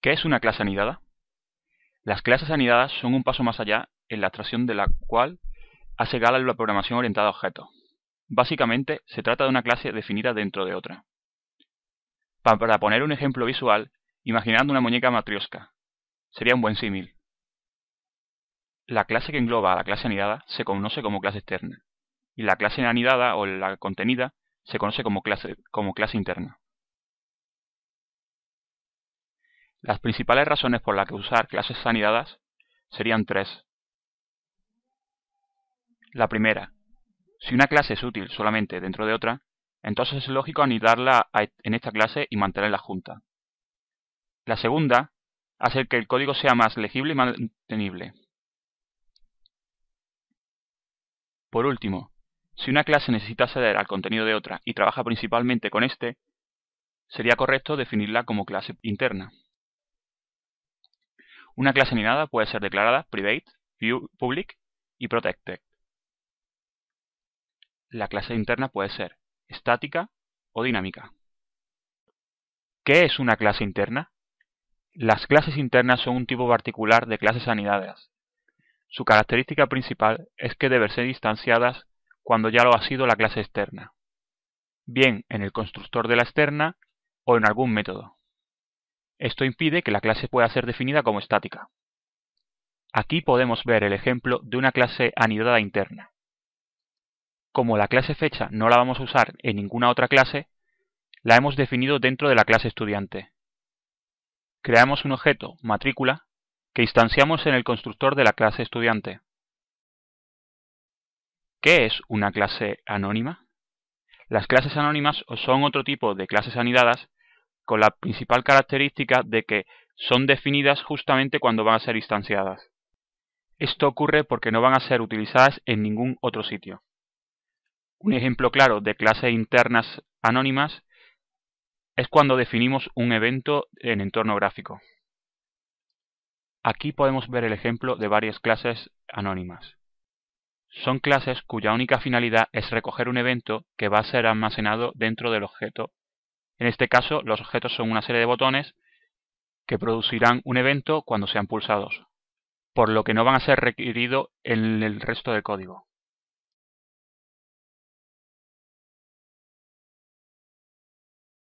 ¿Qué es una clase anidada? Las clases anidadas son un paso más allá en la abstracción de la cual hace gala la programación orientada a objetos. Básicamente, se trata de una clase definida dentro de otra. Para poner un ejemplo visual, imaginando una muñeca matriosca. sería un buen símil. La clase que engloba a la clase anidada se conoce como clase externa, y la clase anidada o la contenida se conoce como clase, como clase interna. Las principales razones por las que usar clases anidadas serían tres. La primera, si una clase es útil solamente dentro de otra, entonces es lógico anidarla en esta clase y mantenerla junta. La segunda, hacer que el código sea más legible y mantenible. Por último, si una clase necesita acceder al contenido de otra y trabaja principalmente con este, sería correcto definirla como clase interna. Una clase nada puede ser declarada private, public y protected. La clase interna puede ser estática o dinámica. ¿Qué es una clase interna? Las clases internas son un tipo particular de clases anidadas. Su característica principal es que deben ser distanciadas cuando ya lo ha sido la clase externa, bien en el constructor de la externa o en algún método. Esto impide que la clase pueda ser definida como estática. Aquí podemos ver el ejemplo de una clase anidada interna. Como la clase fecha no la vamos a usar en ninguna otra clase, la hemos definido dentro de la clase estudiante. Creamos un objeto, matrícula, que instanciamos en el constructor de la clase estudiante. ¿Qué es una clase anónima? Las clases anónimas son otro tipo de clases anidadas con la principal característica de que son definidas justamente cuando van a ser instanciadas. Esto ocurre porque no van a ser utilizadas en ningún otro sitio. Un ejemplo claro de clases internas anónimas es cuando definimos un evento en entorno gráfico. Aquí podemos ver el ejemplo de varias clases anónimas. Son clases cuya única finalidad es recoger un evento que va a ser almacenado dentro del objeto en este caso, los objetos son una serie de botones que producirán un evento cuando sean pulsados, por lo que no van a ser requeridos en el resto del código.